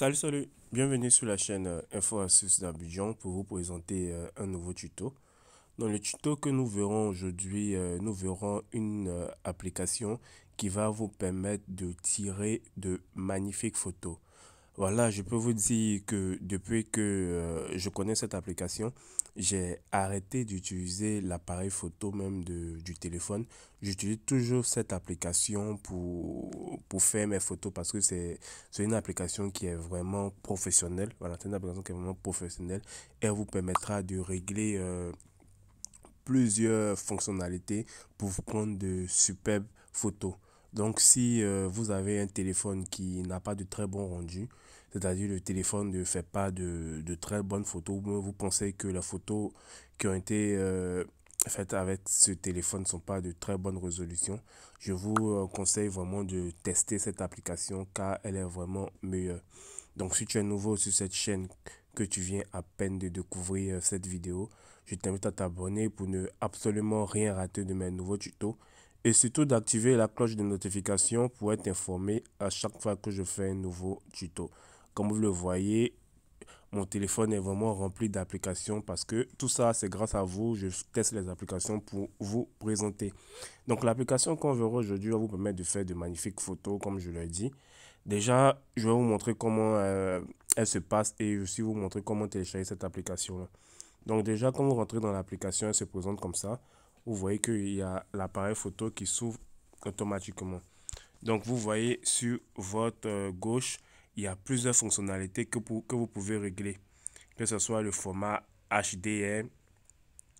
Salut, salut, bienvenue sur la chaîne euh, Info d'Abidjan pour vous présenter euh, un nouveau tuto. Dans le tuto que nous verrons aujourd'hui, euh, nous verrons une application qui va vous permettre de tirer de magnifiques photos. Voilà, je peux vous dire que depuis que euh, je connais cette application, j'ai arrêté d'utiliser l'appareil photo même du téléphone. J'utilise toujours cette application pour, faire mes photos parce que c'est une application qui est vraiment professionnelle. Voilà, c'est une application qui est vraiment professionnelle. Elle vous permettra de régler euh, plusieurs fonctionnalités pour prendre de superbes photos. Donc si euh, vous avez un téléphone qui n'a pas de très bon rendu, c'est-à-dire le téléphone ne fait pas de, de, très bonnes photos, vous pensez que les photos qui ont été euh, faites avec ce téléphone ne sont pas de très bonne résolution, je vous euh, conseille vraiment de tester cette application car elle est vraiment meilleure. Donc si tu es nouveau sur cette chaîne, que tu viens à peine de découvrir cette vidéo, je t'invite à t'abonner pour ne absolument rien rater de mes nouveaux tutos et surtout d'activer la cloche de notification pour être informé à chaque fois que je fais un nouveau tuto. Comme vous le voyez, mon téléphone est vraiment rempli d'applications parce que tout ça, c'est grâce à vous. Je teste les applications pour vous présenter. Donc, l'application qu'on verra aujourd'hui va vous permettre de faire de magnifiques photos, comme je l'ai dit. Déjà, je vais vous montrer comment euh, elle se passe et aussi vous montrer comment télécharger cette application Donc, déjà, quand vous rentrez dans l'application, elle se présente comme ça vous voyez qu'il y a l'appareil photo qui s'ouvre automatiquement. Donc vous voyez sur votre euh, gauche, il y a plusieurs fonctionnalités que, que vous pouvez régler. Que ce soit le format HDR,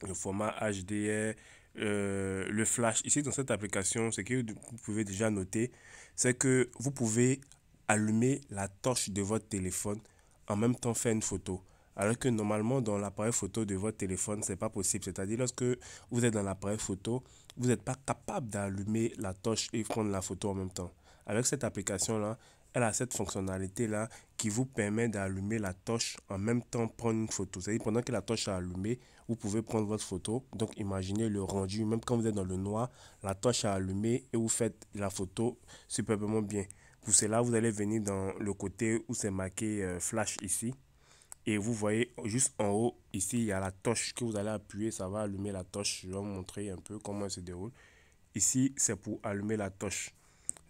le format HDR, euh, le flash. Ici dans cette application, ce que vous pouvez déjà noter, c'est que vous pouvez allumer la torche de votre téléphone en même temps faire une photo. Alors que normalement, dans l'appareil photo de votre téléphone, c'est pas possible. C'est-à-dire, lorsque vous êtes dans l'appareil photo, vous n'êtes pas capable d'allumer la torche et prendre la photo en même temps. Avec cette application-là, elle a cette fonctionnalité-là qui vous permet d'allumer la torche en même temps prendre une photo. C'est-à-dire pendant que la torche est allumée, vous pouvez prendre votre photo. Donc imaginez le rendu, même quand vous êtes dans le noir, la torche est allumée et vous faites la photo superbement bien. Pour cela, vous allez venir dans le côté où c'est marqué euh, flash ici. Et vous voyez juste en haut, ici, il y a la touche que vous allez appuyer. Ça va allumer la torche Je vais vous montrer un peu comment ça se déroule. Ici, c'est pour allumer la torche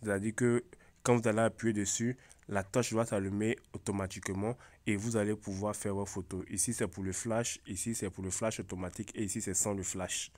C'est-à-dire que quand vous allez appuyer dessus, la torche va s'allumer automatiquement et vous allez pouvoir faire vos photos. Ici, c'est pour le flash. Ici, c'est pour le flash automatique. Et ici, c'est sans le flash.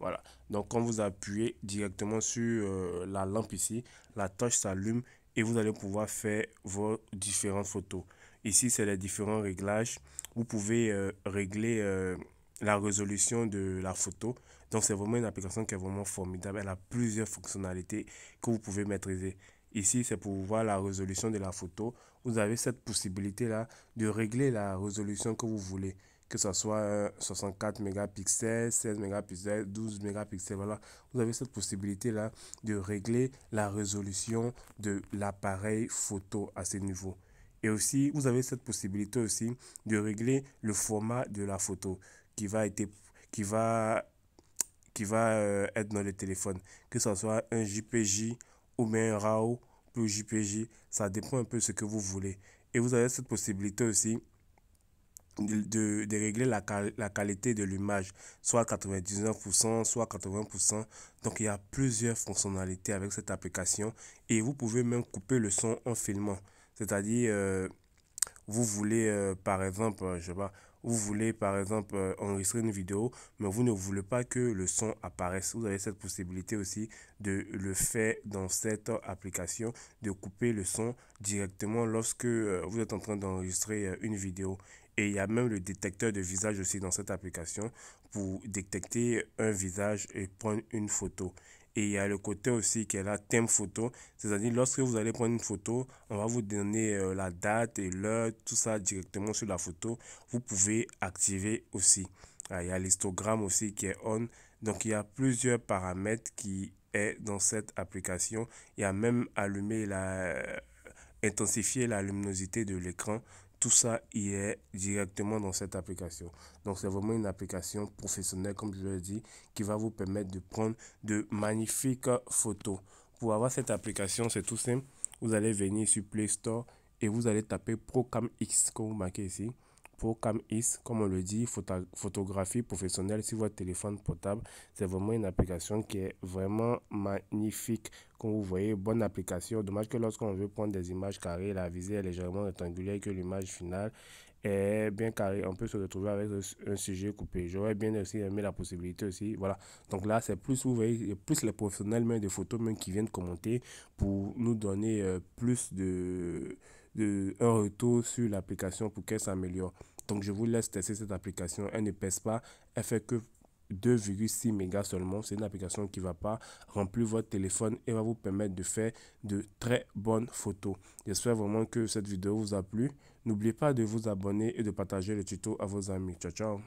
Voilà. Donc, quand vous appuyez directement sur euh, la lampe ici, la torche s'allume et vous allez pouvoir faire vos différentes photos. Ici, c'est les différents réglages. Vous pouvez euh, régler euh, la résolution de la photo. Donc, c'est vraiment une application qui est vraiment formidable. Elle a plusieurs fonctionnalités que vous pouvez maîtriser. Ici, c'est pour voir la résolution de la photo. Vous avez cette possibilité-là de régler la résolution que vous voulez que ce soit 64 euh, mégapixels, 16 mégapixels, 12 mégapixels. Voilà, vous avez cette possibilité-là de régler la résolution de l'appareil photo à ces niveaux. Et aussi, vous avez cette possibilité aussi de régler le format de la photo qui va être, qui va, qui va euh, être dans le téléphone. Que ce soit un JPJ ou même un RAW plus JPJ, ça dépend un peu ce que vous voulez. Et vous avez cette possibilité aussi de, régler la, qualité de l'image, soit 99%, soit 80%. Donc il y a plusieurs fonctionnalités avec cette application et vous pouvez même couper le son en filmant. C'est-à-dire, euh, vous voulez euh, par exemple, euh, je sais pas, vous voulez par exemple enregistrer une vidéo, mais vous ne voulez pas que le son apparaisse. Vous avez cette possibilité aussi de le faire dans cette application, de couper le son directement lorsque vous êtes en train d'enregistrer une vidéo. Et il y a même le détecteur de visage aussi dans cette application pour détecter un visage et prendre une photo. Et il y a le côté aussi qui est là, thème photo. C'est-à-dire, lorsque vous allez prendre une photo, on va vous donner euh, la date et l'heure, tout ça directement sur la photo. Vous pouvez activer aussi. Ah, il y a l'histogramme aussi qui est on. Donc, il y a plusieurs paramètres qui est dans cette application. Il y a même allumé la euh, intensifier la luminosité de l'écran tout ça y est directement dans cette application. Donc c'est vraiment une application professionnelle, comme je l'ai dit, qui va vous permettre de prendre de magnifiques photos. Pour avoir cette application, c'est tout simple. Vous allez venir sur Play Store et vous allez taper Procam X, comme vous marquez ici pour CamIS, comme on le dit, photo photographie professionnelle sur votre téléphone portable. C'est vraiment une application qui est vraiment magnifique. Comme vous voyez, bonne application. Dommage que lorsqu'on veut prendre des images carrées, la visée est légèrement rectangulaire que l'image finale est bien carrée. On peut se retrouver avec un sujet coupé. J'aurais bien aussi aimé la possibilité aussi. Voilà. Donc là, c'est plus, vous voyez, plus les professionnels même de photos même qui viennent commenter pour nous donner euh, plus de de, un retour sur l'application pour qu'elle s'améliore. Donc je vous laisse tester cette application. Elle ne pèse pas, elle fait que 2,6 mégas seulement. C'est une application qui va pas remplir votre téléphone et va vous permettre de faire de très bonnes photos. J'espère vraiment que cette vidéo vous a plu. N'oubliez pas de vous abonner et de partager le tuto à vos amis. Ciao ciao